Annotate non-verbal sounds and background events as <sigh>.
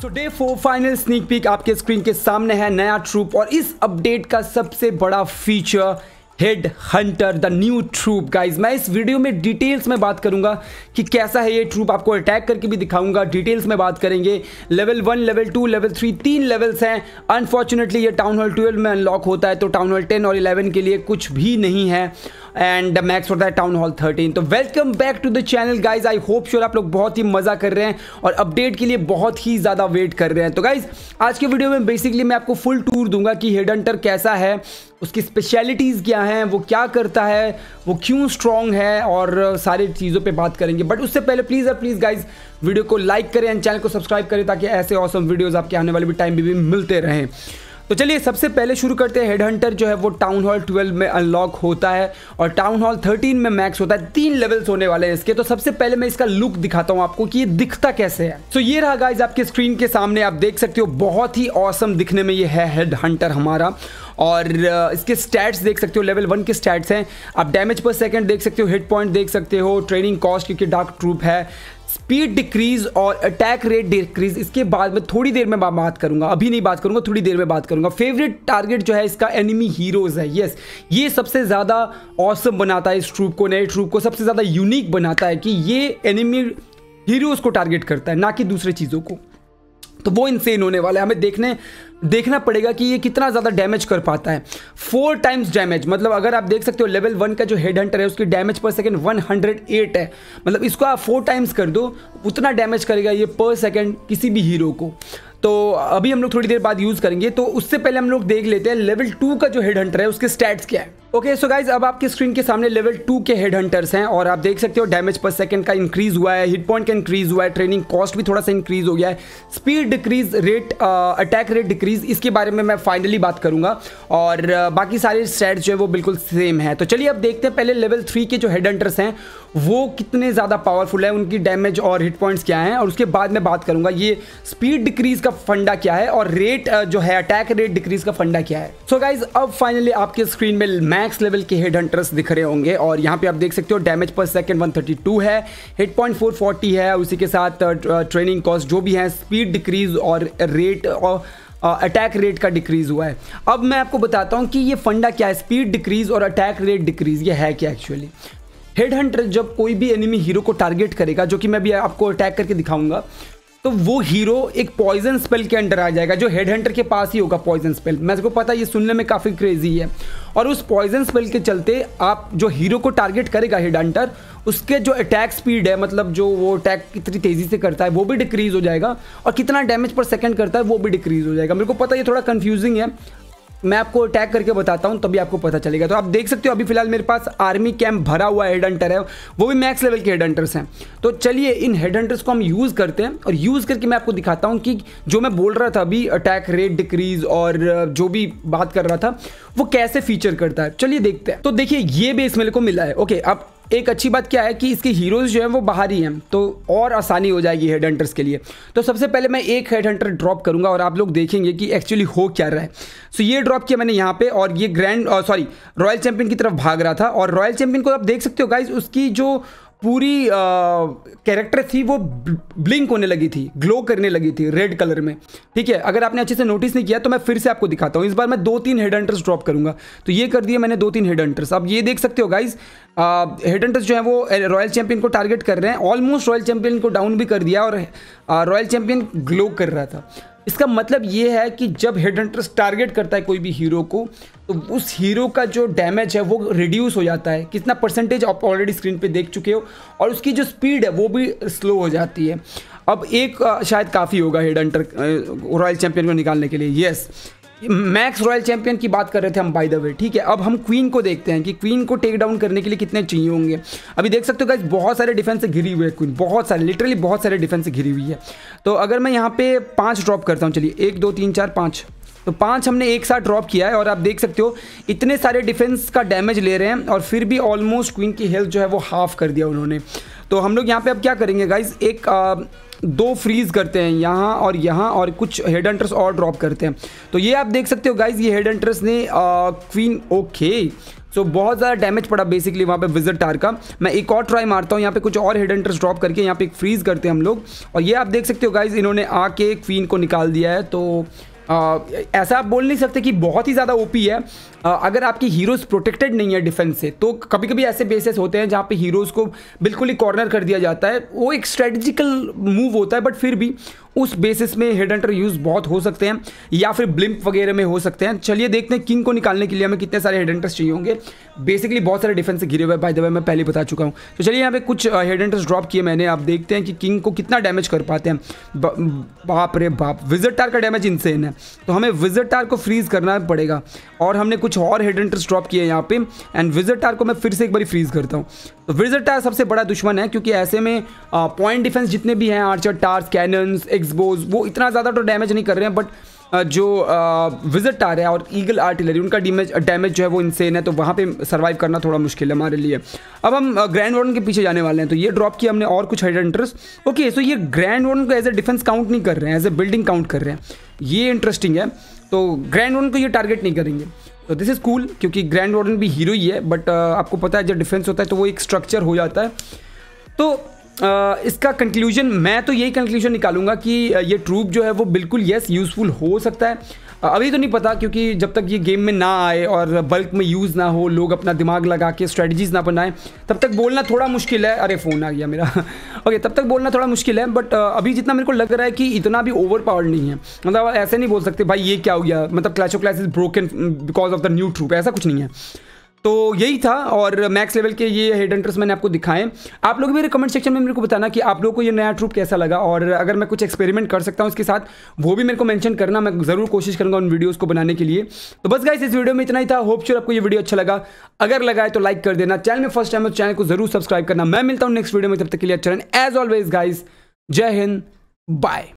सो day four final sneak peek आपके screen के सामने है नया ट्रूप और इस अपडेट का सबसे बड़ा feature head hunter the new troop guys मैं इस वीडियो में डिटेल्स में बात करूंगा कि कैसा है ये ट्रूप आपको अटैक करके भी दिखाऊंगा डिटेल्स में बात करेंगे level one level two level three तीन लेवल्स हैं अनफॉर्चुनेटली ये टाउन हॉल ट्वेल्व में अनलॉक होता है तो टाउन हॉल टेन और इलेवन के लिए कुछ भी नहीं है एंड मैक्स होता है टाउन हॉल थर्टीन तो welcome back to the channel guys I hope sure आप लोग बहुत ही मज़ा कर रहे हैं और अपडेट के लिए बहुत ही ज़्यादा वेट कर रहे हैं तो गाइज आज के वीडियो में बेसिकली मैं आपको फुल टूर दूंगा कि हेड अंटर कैसा है उसकी स्पेशलिटीज़ क्या हैं वो क्या करता है वो क्यों स्ट्रॉन्ग है और सारी चीज़ों पे बात करेंगे बट उससे पहले प्लीज़ और प्लीज़ गाइज वीडियो को लाइक करें एंड चैनल को सब्सक्राइब करें ताकि ऐसे औसम वीडियोज़ आपके आने वाले भी टाइम भी, भी मिलते रहें तो चलिए सबसे पहले शुरू करते हैं हेड हंटर जो है वो टाउन हॉल ट्वेल्व में अनलॉक होता है और टाउन हॉल थर्टीन में मैक्स होता है तीन लेवल्स होने वाले हैं इसके तो सबसे पहले मैं इसका लुक दिखाता हूँ आपको कि ये दिखता कैसे है तो ये रहा गाइज आपके स्क्रीन के सामने आप देख सकते हो बहुत ही औसम दिखने में ये है हेड हंटर हमारा और इसके स्टैट्स देख सकते हो लेवल वन के स्टैट्स हैं आप डैमेज पर सेकेंड देख सकते हो हिट पॉइंट देख सकते हो ट्रेनिंग कॉस्ट क्योंकि डार्क ट्रूप है स्पीड डिक्रीज और अटैक रेट डिक्रीज इसके बाद में थोड़ी देर में बात करूंगा अभी नहीं बात करूंगा थोड़ी देर में बात करूंगा फेवरेट टारगेट जो है इसका एनिमी हीरोज है यस ये सबसे ज़्यादा औसम बनाता है इस ट्रूप को नए ट्रूप को सबसे ज़्यादा यूनिक बनाता है कि ये एनिमी हीरोज को टारगेट करता है ना कि दूसरे चीज़ों को तो वो इनसेन होने वाला है हमें देखने देखना पड़ेगा कि ये कितना ज़्यादा डैमेज कर पाता है फोर टाइम्स डैमेज मतलब अगर आप देख सकते हो लेवल वन का जो हेड हंटर है उसकी डैमेज पर सेकेंड एट है मतलब इसको आप फोर टाइम्स कर दो उतना डैमेज करेगा ये पर सेकेंड किसी भी हीरो को तो अभी हम लोग थोड़ी देर बाद यूज़ करेंगे तो उससे पहले हम लोग देख लेते हैं लेवल टू का जो हेड हंटर है उसके स्टैट्स क्या है ओके सो गाइज अब आपकी स्क्रीन के सामने लेवल टू के हेड हंटर्स हैं और आप देख सकते हो डैमेज पर सेकंड का इंक्रीज हुआ है हिट पॉइंट का इंक्रीज हुआ है ट्रेनिंग कॉस्ट भी थोड़ा सा इंक्रीज हो गया है speed decrease rate attack rate decrease इसके बारे में मैं फाइनली बात करूंगा और uh, बाकी सारे स्टैट्स जो है वो बिल्कुल सेम है तो चलिए अब देखते हैं पहले लेवल थ्री के जो हेड हंटर्स हैं वो कितने ज़्यादा पावरफुल है उनकी डैमेज और हिट पॉइंट्स क्या हैं और उसके बाद मैं बात करूंगा ये स्पीड डिक्रीज का फंडा क्या है और रेट uh, जो है अटैक रेट डिक्रीज का फंडा क्या है सो so गाइज अब फाइनली आपके स्क्रीन में मैं मैक्स लेवल के हेड हंटर्स दिख रहे होंगे और यहाँ पे आप देख सकते हो डैमेज पर सेकंड 132 है हिट पॉइंट 440 है उसी के साथ ट्रेनिंग uh, कॉस्ट uh, जो भी है स्पीड डिक्रीज और रेट और अटैक रेट का डिक्रीज हुआ है अब मैं आपको बताता हूँ कि ये फंडा क्या है स्पीड डिक्रीज और अटैक रेट डिक्रीज ये है क्या एक्चुअली हेड हंटर जब कोई भी एनिमी हीरो को टारगेट करेगा जो कि मैं भी आपको अटैक करके दिखाऊंगा तो वो हीरो एक पॉइजन स्पेल के अंडर आ जाएगा जो हेड हंटर के पास ही होगा पॉइजन स्पेल मैं को पता है ये सुनने में काफ़ी क्रेजी है और उस पॉइजन स्पेल के चलते आप जो हीरो को टारगेट करेगा हेड हंटर उसके जो अटैक स्पीड है मतलब जो वो अटैक कितनी तेज़ी से करता है वो भी डिक्रीज़ हो जाएगा और कितना डैमेज पर सेकेंड करता है वो भी डिक्रीज़ हो जाएगा मेरे को पता है ये थोड़ा कन्फ्यूजिंग है मैं आपको अटैक करके बताता हूँ तभी आपको पता चलेगा तो आप देख सकते हो अभी फिलहाल मेरे पास आर्मी कैंप भरा हुआ हेड हंटर है वो भी मैक्स लेवल के हेड हंटर्स हैं तो चलिए इन हेड हंटर्स को हम यूज़ करते हैं और यूज़ करके मैं आपको दिखाता हूँ कि जो मैं बोल रहा था अभी अटैक रेट डिक्रीज और जो भी बात कर रहा था वो कैसे फीचर करता है चलिए देखते हैं तो देखिए ये बेस मेरे को मिला है ओके अब एक अच्छी बात क्या है कि इसके हीरोज़ जो हैं वो बाहर ही हैं तो और आसानी हो जाएगी हेड हंटर्स के लिए तो सबसे पहले मैं एक हेड हंटर ड्रॉप करूँगा और आप लोग देखेंगे कि एक्चुअली हो क्या रहा है सो ये ड्रॉप किया मैंने यहाँ पे और ये ग्रैंड सॉरी रॉयल चैंपियन की तरफ भाग रहा था और रॉयल चैंपियन को आप देख सकते हो गाइज उसकी जो पूरी कैरेक्टर थी वो ब्लिंक होने लगी थी ग्लो करने लगी थी रेड कलर में ठीक है अगर आपने अच्छे से नोटिस नहीं किया तो मैं फिर से आपको दिखाता हूँ इस बार मैं दो तीन हेड एंटर्स ड्रॉप करूंगा तो ये कर दिया मैंने दो तीन हेड एंटर्स अब ये देख सकते हो गाइज हेड एंटर्स जो है वो रॉयल चैंपियन को टारगेट कर रहे हैं ऑलमोस्ट रॉयल चैंपियन को डाउन भी कर दिया और रॉयल चैंपियन ग्लो कर रहा था इसका मतलब ये है कि जब हेड हंटर्स टारगेट करता है कोई भी हीरो को तो उस हीरो का जो डैमेज है वो रिड्यूस हो जाता है कितना परसेंटेज आप ऑलरेडी स्क्रीन पे देख चुके हो और उसकी जो स्पीड है वो भी स्लो हो जाती है अब एक शायद काफ़ी होगा हेड हंटर रॉयल चैंपियन को निकालने के लिए येस मैक्स रॉयल चैंपियन की बात कर रहे थे हम बाय द वे ठीक है अब हम क्वीन को देखते हैं कि क्वीन को टेक डाउन करने के लिए कितने चाहिए होंगे अभी देख सकते हो गाइज बहुत सारे डिफेंस से घिरी हुई है क्वीन बहुत सारे लिटरली बहुत सारे डिफेंस से घिरी हुई है तो अगर मैं यहाँ पे पाँच ड्रॉप करता हूँ चलिए एक दो तीन चार पाँच तो पाँच हमने एक साथ ड्रॉप किया है और आप देख सकते हो इतने सारे डिफेंस का डैमेज ले रहे हैं और फिर भी ऑलमोस्ट क्वीन की हेल्थ जो है वो हाफ कर दिया उन्होंने तो हम लोग यहाँ पे अब क्या करेंगे गाइज एक दो फ्रीज करते हैं यहाँ और यहाँ और कुछ हेड एंट्रस और ड्रॉप करते हैं तो ये आप देख सकते हो गाइज ये हेड एंट्रस ने क्वीन ओके सो so, बहुत ज़्यादा डैमेज पड़ा बेसिकली वहाँ पे विजिट टार का मैं एक और ट्राई मारता हूँ यहाँ पे कुछ और हेड एंटर्स ड्रॉप करके यहाँ पे एक फ्रीज करते हैं हम लोग और ये आप देख सकते हो गाइज इन्होंने आके क्वीन को निकाल दिया है तो ऐसा आप बोल नहीं सकते कि बहुत ही ज़्यादा ओपी है आ, अगर आपकी हीरोज़ प्रोटेक्टेड नहीं है डिफेंस से तो कभी कभी ऐसे बेसिस होते हैं जहाँ पे हीरोज़ को बिल्कुल ही कॉर्नर कर दिया जाता है वो एक स्ट्रेटजिकल मूव होता है बट फिर भी उस बेसिस में हेड हंटर यूज बहुत हो सकते हैं या फिर ब्लिम्प वगैरह में हो सकते हैं चलिए देखते हैं किंग को निकालने के लिए हमें कितने सारे हेड हंटर्स चाहिए होंगे बेसिकली बहुत सारे डिफेंस से घिरे हुए बाय द वे मैं पहले बता चुका हूँ तो चलिए यहाँ पे कुछ हेड हंटर्स ड्रॉप किए मैंने आप देखते हैं कि किंग को कितना डैमेज कर पाते हैं बाप रे बाप विजिट टार का डैमेज इनसेन है तो हमें विजिट टार को फ्रीज करना पड़ेगा और हमने कुछ और हेड हंटर्स ड्रॉप किए यहाँ पे एंड विजिट टार को मैं फिर से एक बार फ्रीज करता हूँ तो विजिट टार सबसे बड़ा दुश्मन है क्योंकि ऐसे में पॉइंट डिफेंस जितने भी हैं आर्चर टार्स कैनन्स एक एग्स बोज वो इतना ज़्यादा तो डैमेज नहीं कर रहे हैं बट जो विजिट आ रहे हैं और ईगल आर्टिलरी उनका डैमेज डैमेज जो है वो इनसेन है तो वहाँ पे सर्वाइव करना थोड़ा मुश्किल है हमारे लिए अब हम ग्रैंड वार्डन के पीछे जाने वाले हैं तो ये ड्रॉप किया हमने और कुछ हेड एंटर्स ओके सो ये ग्रैंड वार्डन को एज ए डिफेंस काउंट नहीं कर रहे हैं एज ए बिल्डिंग काउंट कर रहे हैं ये इंटरेस्टिंग है तो ग्रैंड वार्डन को ये टारगेट नहीं करेंगे तो दिस इज़ कूल क्योंकि ग्रैंड वार्डन भी हीरो ही है बट आपको पता है जब डिफेंस होता है तो वो एक स्ट्रक्चर हो जाता है तो इसका कंक्लूजन मैं तो यही कंक्लूजन निकालूंगा कि ये ट्रूप जो है वो बिल्कुल येस यूज़फुल हो सकता है अभी तो नहीं पता क्योंकि जब तक ये गेम में ना आए और बल्क में यूज़ ना हो लोग अपना दिमाग लगा के स्ट्रेटजीज ना बनाएं तब तक बोलना थोड़ा मुश्किल है अरे फ़ोन आ गया मेरा ओके <laughs> तब तक बोलना थोड़ा मुश्किल है बट अभी जितना मेरे को लग रहा है कि इतना भी ओवर पावर्ड नहीं है मतलब ऐसे नहीं बोल सकते भाई ये क्या हो गया मतलब clash of clash is broken because of the new troop ऐसा कुछ नहीं है तो यही था और मैक्स लेवल के ये हेड एंटर्स मैंने आपको दिखाएं आप लोग मेरे कमेंट सेक्शन में मेरे को बताना कि आप लोगों को ये नया ट्रूप कैसा लगा और अगर मैं कुछ एक्सपेरिमेंट कर सकता हूँ इसके साथ वो भी मेरे को मैंशन करना मैं ज़रूर कोशिश करूँगा उन वीडियोज़ को बनाने के लिए तो बस गाइस इस वीडियो में इतना ही था होप श्योर आपको ये वीडियो अच्छा लगा अगर लगा है तो लाइक कर देना चैनल में फर्स्ट टाइम चैनल को जरूर सब्सक्राइब करना मैं मिलता हूँ नेक्स्ट वीडियो में तब तक के लिए अच्छा एज ऑलवेज गाइज जय हिंद बाय